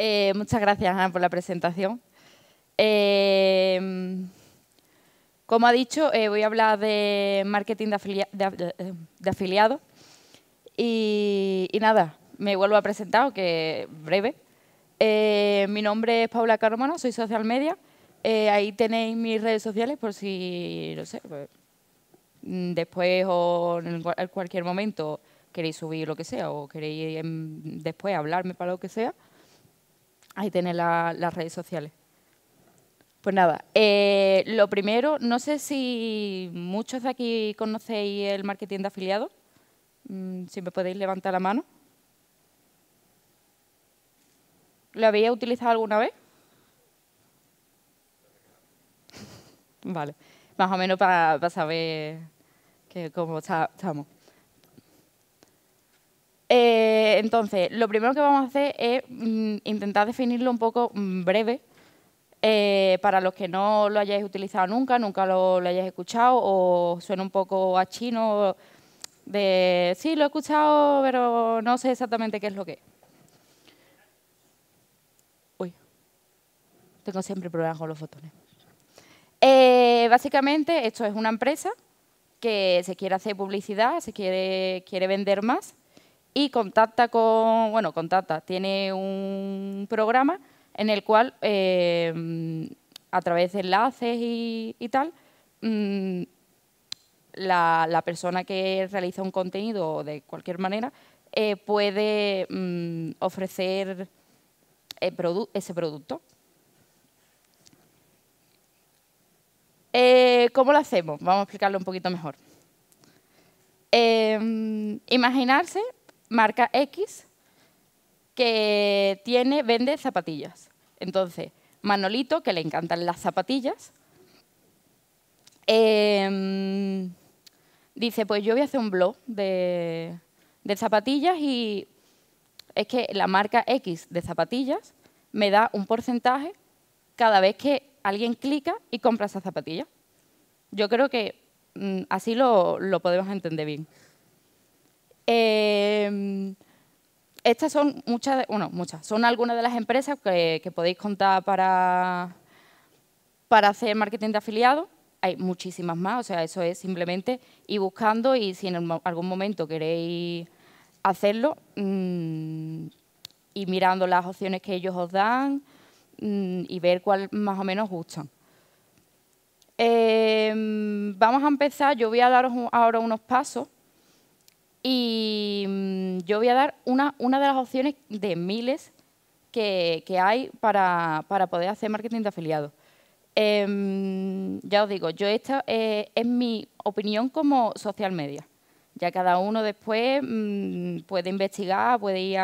Eh, muchas gracias, Ana, por la presentación. Eh, como ha dicho, eh, voy a hablar de marketing de, afiliados. Y, nada, me vuelvo a presentar, que breve. mi nombre es Paula Carmona, soy social media. ahí tenéis mis redes sociales por si, no sé, pues, mm, después o en cualquier momento queréis subir lo que sea o queréis em, después hablarme para lo que sea ahí tiene las redes sociales. Pues nada, eh, lo primero, no sé si muchos de aquí conocéis el marketing de afiliados. Mm, si me podéis levantar la mano. ¿Lo habéis utilizado alguna vez? vale, más o menos para saber cómo estamos. Eh, entonces, lo primero que vamos a hacer es mm, intentar definirlo un poco mm, breve, eh, para los que no lo hayáis utilizado nunca, nunca lo, hayáis escuchado, o suena un poco a chino, de sí, lo he escuchado, pero no sé exactamente qué es lo que es. Uy, tengo siempre problemas con los fotones. Eh, básicamente, esto es una empresa que se quiere hacer publicidad, se quiere, quiere vender más, y contacta con, bueno, contacta, tiene un programa en el cual eh, a través de enlaces y, tal, mm, la, persona que realiza un contenido de cualquier manera eh, puede mm, ofrecer eh, ese producto. ¿Cómo lo hacemos? Vamos a explicarlo un poquito mejor. imaginarse marca X que tiene, vende zapatillas. Entonces, Manolito, que le encantan las zapatillas, em, dice, pues yo voy a hacer un blog de, zapatillas y es que la marca X de zapatillas me da un porcentaje cada vez que alguien clica y compra esa zapatilla. Yo creo que mm, así lo, lo podemos entender bien. Em, estas son muchas, bueno, muchas, son algunas de las empresas que, podéis contar para, para hacer marketing de afiliados. Hay muchísimas más, o sea, eso es simplemente ir buscando y si en algún momento queréis hacerlo, mm, y mirando las opciones que ellos os dan mm, y ver cuál más o menos gustan. Em, vamos a empezar, yo voy a daros ahora unos pasos y mm, yo voy a dar una, de las opciones de miles que, hay para, poder hacer marketing de afiliados. Em, ya os digo, yo esta eh, es mi opinión como social media. Ya cada uno después mm, puede investigar, puede ir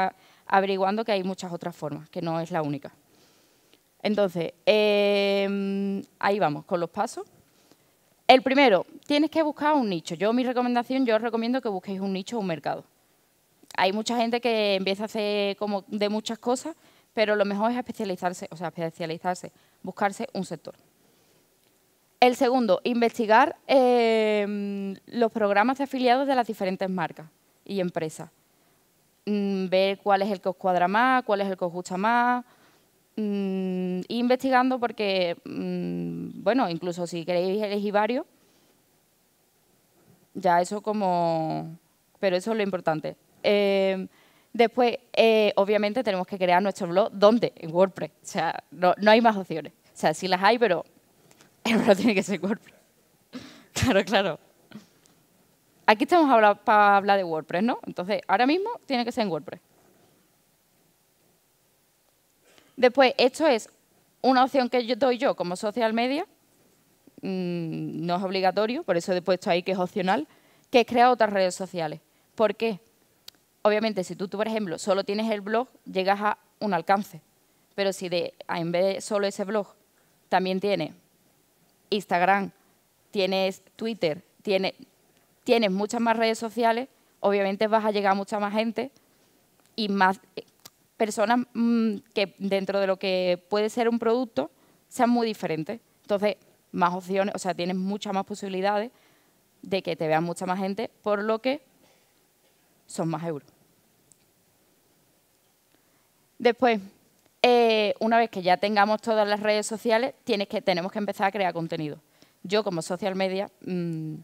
averiguando que hay muchas otras formas, que no es la única. Entonces, em, ahí vamos, con los pasos. El primero, tienes que buscar un nicho. Yo, mi recomendación, yo os recomiendo que busquéis un nicho o un mercado. Hay mucha gente que empieza a hacer como de muchas cosas, pero lo mejor es especializarse, o sea, especializarse, buscarse un sector. El segundo, investigar em, los programas de afiliados de las diferentes marcas y empresas. Mm, ver cuál es el que os cuadra más, cuál es el que os gusta más, Mm, investigando porque, mm, bueno, incluso si queréis elegir varios, ya eso como... Pero eso es lo importante. Em, después, eh, obviamente, tenemos que crear nuestro blog. ¿Dónde? En WordPress. O sea, no, no hay más opciones. O sea, sí las hay, pero el tiene que ser WordPress. claro, claro. Aquí estamos para hablar de WordPress, ¿no? Entonces, ahora mismo tiene que ser en WordPress. Después, esto es una opción que yo doy yo como social media, mm, no es obligatorio, por eso he puesto ahí que es opcional, que es crear otras redes sociales. ¿Por qué? Obviamente, si tú, por ejemplo, solo tienes el blog, llegas a un alcance. Pero si de, en vez de solo ese blog, también tienes Instagram, tienes Twitter, tienes, tienes muchas más redes sociales, obviamente vas a llegar a mucha más gente y más personas mm, que dentro de lo que puede ser un producto sean muy diferentes. Entonces, más opciones, o sea, tienes muchas más posibilidades de que te vean mucha más gente, por lo que son más euros. Después, eh, una vez que ya tengamos todas las redes sociales, tienes que, tenemos que empezar a crear contenido. Yo como social media mm,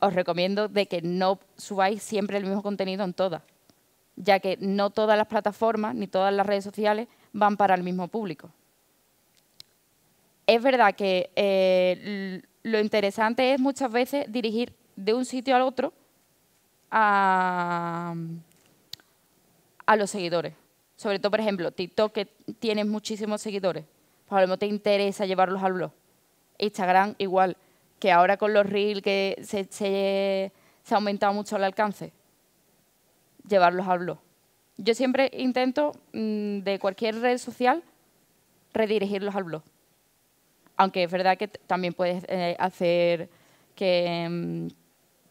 os recomiendo de que no subáis siempre el mismo contenido en todas ya que no todas las plataformas ni todas las redes sociales van para el mismo público. Es verdad que eh, lo interesante es muchas veces dirigir de un sitio al otro a, los seguidores. Sobre todo, por ejemplo, TikTok, que tienes muchísimos seguidores. Probablemente te interesa llevarlos al blog. Instagram, igual, que ahora con los Reels que se ha aumentado mucho el alcance llevarlos al blog. Yo siempre intento, mm, de cualquier red social, redirigirlos al blog. Aunque es verdad que también puedes eh, hacer que, mm,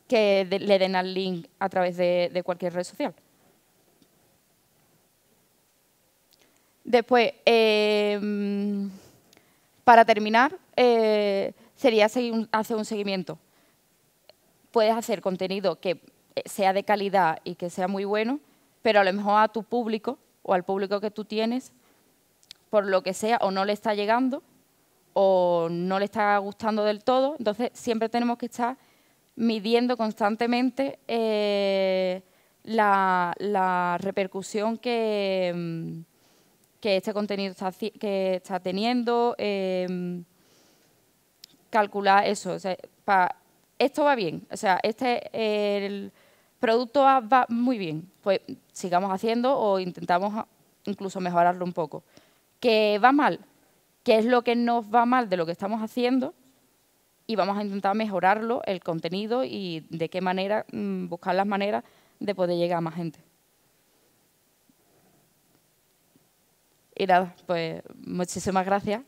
le den al link a través de, cualquier red social. Después, eh, mm, para terminar, eh, sería hacer un seguimiento. Puedes hacer contenido que sea de calidad y que sea muy bueno, pero a lo mejor a tu público o al público que tú tienes, por lo que sea, o no le está llegando o no le está gustando del todo. Entonces, siempre tenemos que estar midiendo constantemente eh, la, repercusión mm, que, este contenido está, que está teniendo, em, calcular eso. esto va bien, o sea, este el Producto A va muy bien, pues sigamos haciendo o intentamos incluso mejorarlo un poco. ¿Qué va mal? ¿Qué es lo que nos va mal de lo que estamos haciendo? Y vamos a intentar mejorarlo, el contenido y de qué manera, mm, buscar las maneras de poder llegar a más gente. Y nada, pues muchísimas gracias.